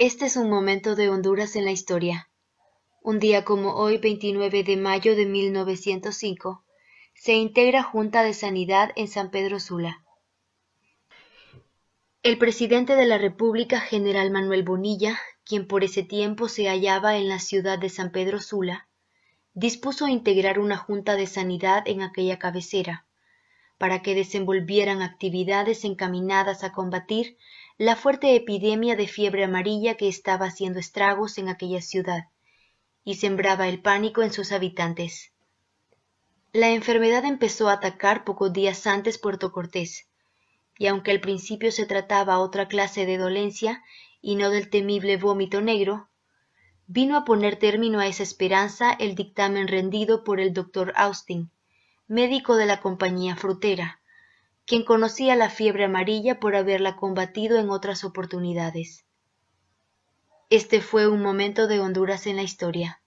Este es un momento de Honduras en la historia. Un día como hoy, 29 de mayo de 1905, se integra Junta de Sanidad en San Pedro Sula. El presidente de la República, general Manuel Bonilla, quien por ese tiempo se hallaba en la ciudad de San Pedro Sula, dispuso a integrar una Junta de Sanidad en aquella cabecera para que desenvolvieran actividades encaminadas a combatir la fuerte epidemia de fiebre amarilla que estaba haciendo estragos en aquella ciudad y sembraba el pánico en sus habitantes. La enfermedad empezó a atacar pocos días antes Puerto Cortés, y aunque al principio se trataba otra clase de dolencia y no del temible vómito negro, vino a poner término a esa esperanza el dictamen rendido por el doctor Austin, médico de la compañía frutera, quien conocía la fiebre amarilla por haberla combatido en otras oportunidades. Este fue un momento de Honduras en la historia.